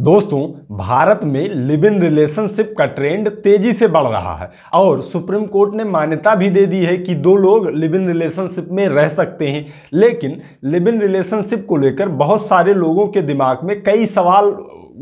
दोस्तों भारत में live in relationship का ट्रेंड तेजी से बढ़ रहा है और सुप्रीम कोर्ट ने मान्यता भी दे दी है कि दो लोग लिव इन रिलेशनशिप में रह सकते हैं लेकिन लिव इन रिलेशनशिप को लेकर बहुत सारे लोगों के दिमाग में कई सवाल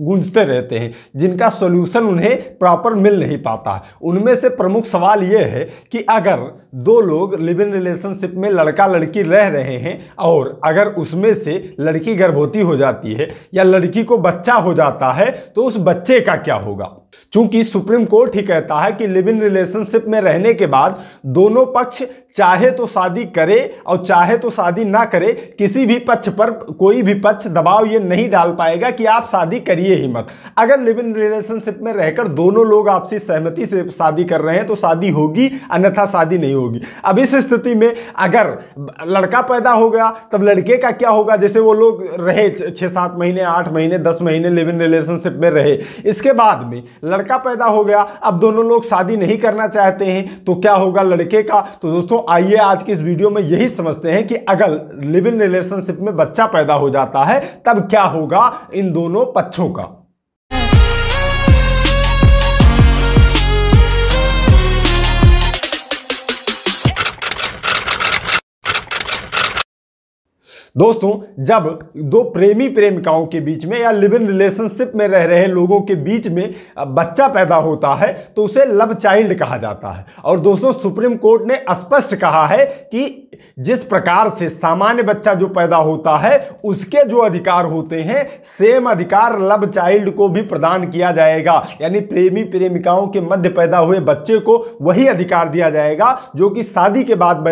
गूंजते रहते हैं जिनका सोल्यूशन उन्हें प्रॉपर मिल नहीं पाता उनमें से प्रमुख सवाल ये है कि अगर दो लोग लिव इन रिलेशनशिप में लड़का लड़की रह रहे हैं और अगर उसमें से लड़की गर्भवती हो जाती है या लड़की को बच्चा हो जाता है तो उस बच्चे का क्या होगा चूंकि सुप्रीम कोर्ट ही कहता है कि लिव इन रिलेशनशिप में रहने के बाद दोनों पक्ष चाहे तो शादी करे और चाहे तो शादी ना करे किसी भी पक्ष पर कोई भी पक्ष दबाव ये नहीं डाल पाएगा कि आप शादी करिए ही मत अगर लिव इन रिलेशनशिप में रहकर दोनों लोग आपसी सहमति से शादी कर रहे हैं तो शादी होगी अन्यथा शादी नहीं होगी अब इस स्थिति में अगर लड़का पैदा हो गया तब लड़के का क्या होगा जैसे वो लोग रहे छः सात महीने आठ महीने दस महीने लिव इन रिलेशनशिप में रहे इसके बाद में लड़का पैदा हो गया अब दोनों लोग शादी नहीं करना चाहते हैं तो क्या होगा लड़के का तो दोस्तों आइए आज की इस वीडियो में यही समझते हैं कि अगर लिव इन रिलेशनशिप में बच्चा पैदा हो जाता है तब क्या होगा इन दोनों पक्षों का दोस्तों जब दो प्रेमी प्रेमिकाओं के बीच में या लिव इन रिलेशनशिप में रह रहे लोगों के बीच में बच्चा पैदा होता है तो उसे लव चाइल्ड कहा जाता है और दोस्तों सुप्रीम कोर्ट ने स्पष्ट कहा है कि जिस प्रकार से सामान्य बच्चा जो पैदा होता है उसके जो अधिकार होते हैं सेम अधिकार लव चाइल्ड को भी प्रदान किया जाएगा यानी प्रेमी प्रेमिकाओं के मध्य पैदा हुए बच्चे को वही अधिकार दिया जाएगा जो कि शादी के बाद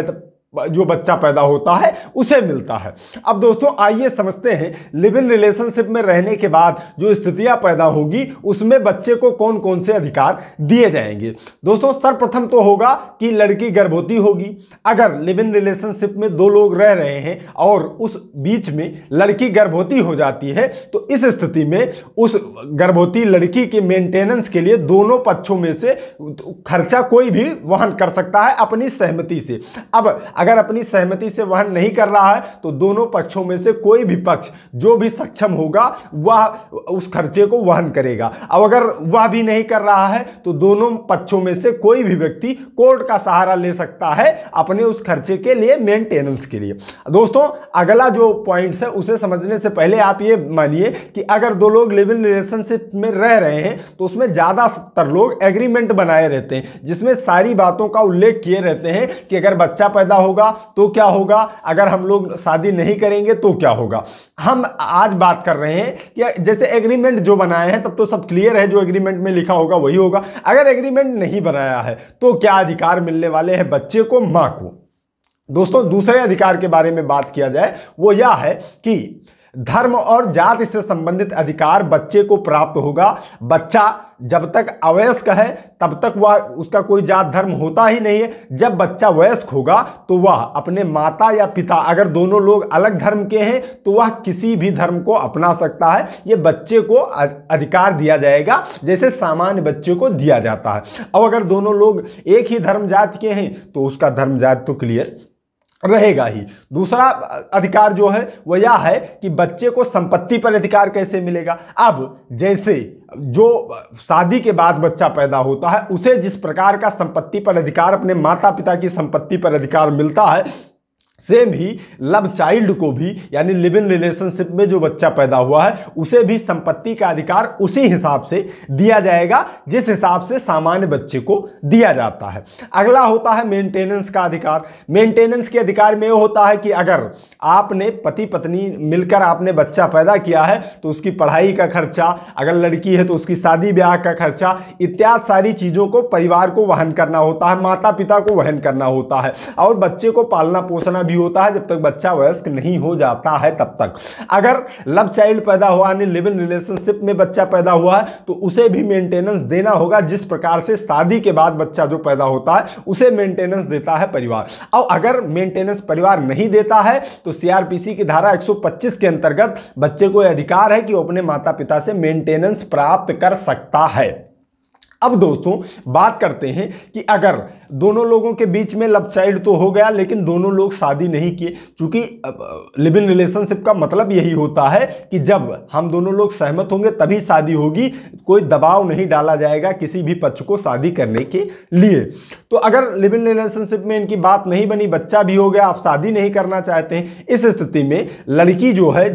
जो बच्चा पैदा होता है उसे मिलता है अब दोस्तों आइए समझते हैं लिव इन रिलेशनशिप में रहने के बाद जो स्थितियां पैदा होगी उसमें बच्चे को कौन कौन से अधिकार दिए जाएंगे दोस्तों सर्वप्रथम तो होगा कि लड़की गर्भवती होगी अगर लिव इन रिलेशनशिप में दो लोग रह रहे हैं और उस बीच में लड़की गर्भवती हो जाती है तो इस स्थिति में उस गर्भवती लड़की के मेंटेनेंस के लिए दोनों पक्षों में से खर्चा कोई भी वहन कर सकता है अपनी सहमति से अब अगर अपनी सहमति से वहन नहीं कर रहा है तो दोनों पक्षों में से कोई भी पक्ष जो भी सक्षम होगा वह उस खर्चे को वहन करेगा अब अगर वह भी नहीं कर रहा है तो दोनों पक्षों में से कोई भी व्यक्ति कोर्ट का सहारा ले सकता है अपने उस खर्चे के लिए मेंटेनेंस के लिए दोस्तों अगला जो पॉइंट्स है उसे समझने से पहले आप ये मानिए कि अगर दो लोग लिविंग रिलेशनशिप में रह रहे हैं तो उसमें ज़्यादातर लोग एग्रीमेंट बनाए रहते हैं जिसमें सारी बातों का उल्लेख किए रहते हैं कि अगर बच्चा पैदा हो होगा तो क्या होगा अगर हम लोग शादी नहीं करेंगे तो क्या होगा हम आज बात कर रहे हैं कि जैसे एग्रीमेंट जो बनाए हैं तब तो सब क्लियर है जो एग्रीमेंट में लिखा होगा वही होगा अगर एग्रीमेंट नहीं बनाया है तो क्या अधिकार मिलने वाले हैं बच्चे को माँ को दोस्तों दूसरे अधिकार के बारे में बात किया जाए वो यह है कि धर्म और जाति से संबंधित अधिकार बच्चे को प्राप्त होगा बच्चा जब तक अवयस्क है तब तक वह उसका कोई जात धर्म होता ही नहीं है जब बच्चा वयस्क होगा तो वह अपने माता या पिता अगर दोनों लोग अलग धर्म के हैं तो वह किसी भी धर्म को अपना सकता है ये बच्चे को अधिकार दिया जाएगा जैसे सामान्य बच्चे को दिया जाता है अब अगर दोनों लोग एक ही धर्म जात के हैं तो उसका धर्म जात तो क्लियर रहेगा ही दूसरा अधिकार जो है वह यह है कि बच्चे को संपत्ति पर अधिकार कैसे मिलेगा अब जैसे जो शादी के बाद बच्चा पैदा होता है उसे जिस प्रकार का संपत्ति पर अधिकार अपने माता पिता की संपत्ति पर अधिकार मिलता है सेम ही लव चाइल्ड को भी यानी लिव इन रिलेशनशिप में जो बच्चा पैदा हुआ है उसे भी संपत्ति का अधिकार उसी हिसाब से दिया जाएगा जिस हिसाब से सामान्य बच्चे को दिया जाता है अगला होता है मेंटेनेंस का अधिकार मेंटेनेंस के अधिकार में होता है कि अगर आपने पति पत्नी मिलकर आपने बच्चा पैदा किया है तो उसकी पढ़ाई का खर्चा अगर लड़की है तो उसकी शादी ब्याह का खर्चा इत्यादि सारी चीज़ों को परिवार को वहन करना होता है माता पिता को वहन करना होता है और बच्चे को पालना पोसना तभी होता है जब तक बच्चा वयस्क नहीं हो जाता है तब तक अगर लव चाइल्ड पैदा हुआ यानी लिव इन रिलेशनशिप में बच्चा पैदा हुआ है तो उसे भी मेंटेनेंस देना होगा जिस प्रकार से शादी के बाद बच्चा जो पैदा होता है उसे मेंटेनेंस देता है परिवार और अगर मेंटेनेंस परिवार नहीं देता है तो सीआरपीसी की धारा 125 के अंतर्गत बच्चे को अधिकार है कि वो अपने माता पिता से मेंटेनेंस प्राप्त कर सकता है अब दोस्तों बात करते हैं कि अगर दोनों लोगों के बीच में लव चाइल्ड तो हो गया लेकिन दोनों लोग शादी नहीं किए क्योंकि लिव इन रिलेशनशिप का मतलब यही होता है कि जब हम दोनों लोग सहमत होंगे तभी शादी होगी कोई दबाव नहीं डाला जाएगा किसी भी पक्ष को शादी करने के लिए तो अगर लिव इन रिलेशनशिप में इनकी बात नहीं बनी बच्चा भी हो गया आप शादी नहीं करना चाहते हैं इस स्थिति में लड़की जो है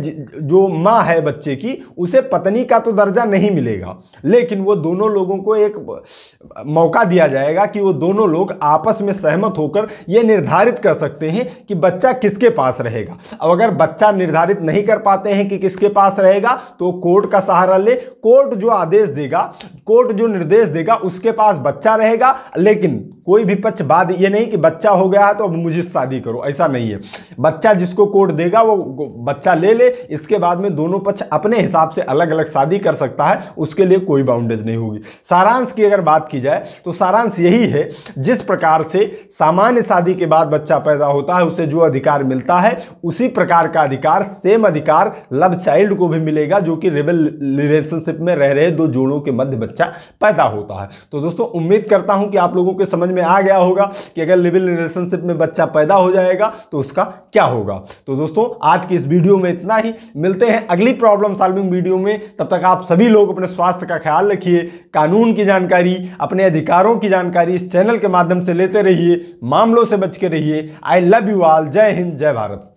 जो माँ है बच्चे की उसे पत्नी का तो दर्जा नहीं मिलेगा लेकिन वो दोनों लोगों को एक एक मौका दिया जाएगा कि वो दोनों लोग आपस में सहमत होकर ये निर्धारित कर सकते हैं कि बच्चा किसके पास रहेगा अब अगर बच्चा निर्धारित नहीं कर पाते हैं कि किसके पास रहेगा तो कोर्ट का सहारा ले कोर्ट जो आदेश देगा कोर्ट जो निर्देश देगा उसके पास बच्चा रहेगा लेकिन कोई भी पक्ष बाद ये नहीं कि बच्चा हो गया है तो अब मुझे शादी करो ऐसा नहीं है बच्चा जिसको कोर्ट देगा वो बच्चा ले ले इसके बाद में दोनों पक्ष अपने हिसाब से अलग अलग शादी कर सकता है उसके लिए कोई बाउंडेज नहीं होगी सारांश की अगर बात की जाए तो सारांश यही है जिस प्रकार से सामान्य शादी के बाद बच्चा पैदा होता है उसे जो अधिकार मिलता है उसी प्रकार का अधिकार सेम अधिकार लव चाइल्ड को भी मिलेगा जो कि रिबल रिलेशनशिप में रह रहे दो जोड़ों के मध्य बच्चा पैदा होता है तो दोस्तों उम्मीद करता हूं कि आप लोगों के समझ समझ में आ गया होगा कि अगर लिविंग रिलेशनशिप में बच्चा पैदा हो जाएगा तो उसका क्या होगा तो दोस्तों आज की इस वीडियो में इतना ही मिलते हैं अगली प्रॉब्लम सॉल्विंग वीडियो में तब तक आप सभी लोग अपने स्वास्थ्य का ख्याल रखिए कानून की जानकारी अपने अधिकारों की जानकारी इस चैनल के माध्यम से लेते रहिए मामलों से बच के रहिए आई लव यू ऑल जय हिंद जय भारत